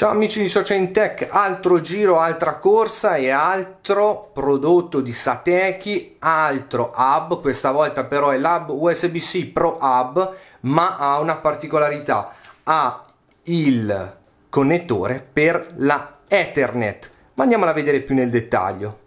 Ciao amici di Tech, altro giro, altra corsa e altro prodotto di Satechi, altro hub, questa volta però è l'hub USB-C Pro Hub, ma ha una particolarità, ha il connettore per la Ethernet, ma andiamola a vedere più nel dettaglio.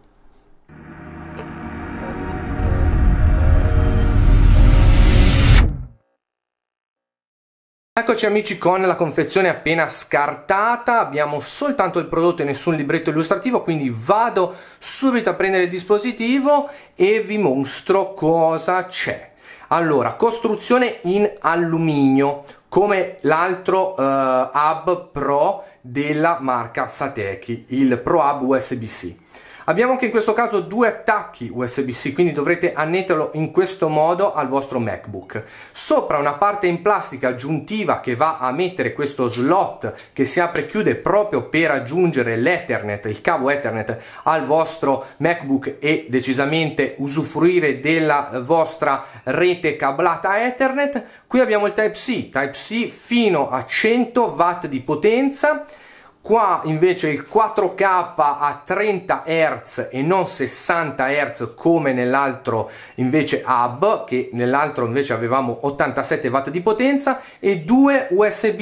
Eccoci amici con la confezione appena scartata, abbiamo soltanto il prodotto e nessun libretto illustrativo, quindi vado subito a prendere il dispositivo e vi mostro cosa c'è. Allora, costruzione in alluminio, come l'altro eh, hub Pro della marca Satechi, il Pro Hub USB-C. Abbiamo anche in questo caso due attacchi USB-C, quindi dovrete annetterlo in questo modo al vostro MacBook. Sopra una parte in plastica aggiuntiva che va a mettere questo slot che si apre e chiude proprio per aggiungere l'Ethernet, il cavo Ethernet al vostro MacBook e decisamente usufruire della vostra rete cablata Ethernet. Qui abbiamo il Type-C, Type-C fino a 100 watt di potenza Qua invece il 4K a 30 Hz e non 60 Hz come nell'altro invece hub, che nell'altro invece avevamo 87 watt di potenza e due USB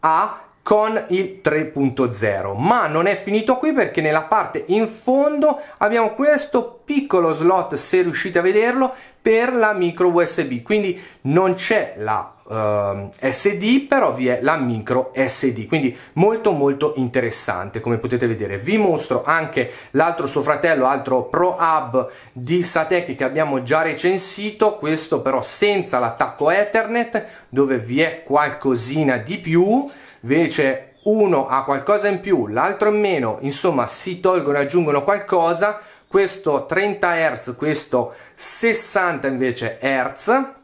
A con il 3.0 ma non è finito qui perché nella parte in fondo abbiamo questo piccolo slot se riuscite a vederlo per la micro usb quindi non c'è la Ehm, SD però vi è la micro SD quindi molto molto interessante come potete vedere vi mostro anche l'altro suo fratello altro Pro Hub di Satechi che abbiamo già recensito questo però senza l'attacco Ethernet dove vi è qualcosina di più invece uno ha qualcosa in più l'altro in meno insomma si tolgono e aggiungono qualcosa questo 30 Hz questo 60 invece Hz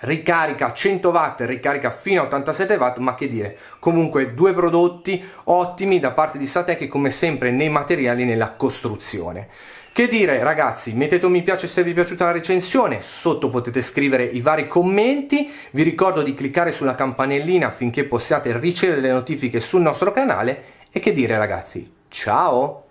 ricarica 100 watt ricarica fino a 87 watt ma che dire comunque due prodotti ottimi da parte di Satec come sempre nei materiali nella costruzione che dire ragazzi, mettete un mi piace se vi è piaciuta la recensione, sotto potete scrivere i vari commenti, vi ricordo di cliccare sulla campanellina affinché possiate ricevere le notifiche sul nostro canale e che dire ragazzi, ciao!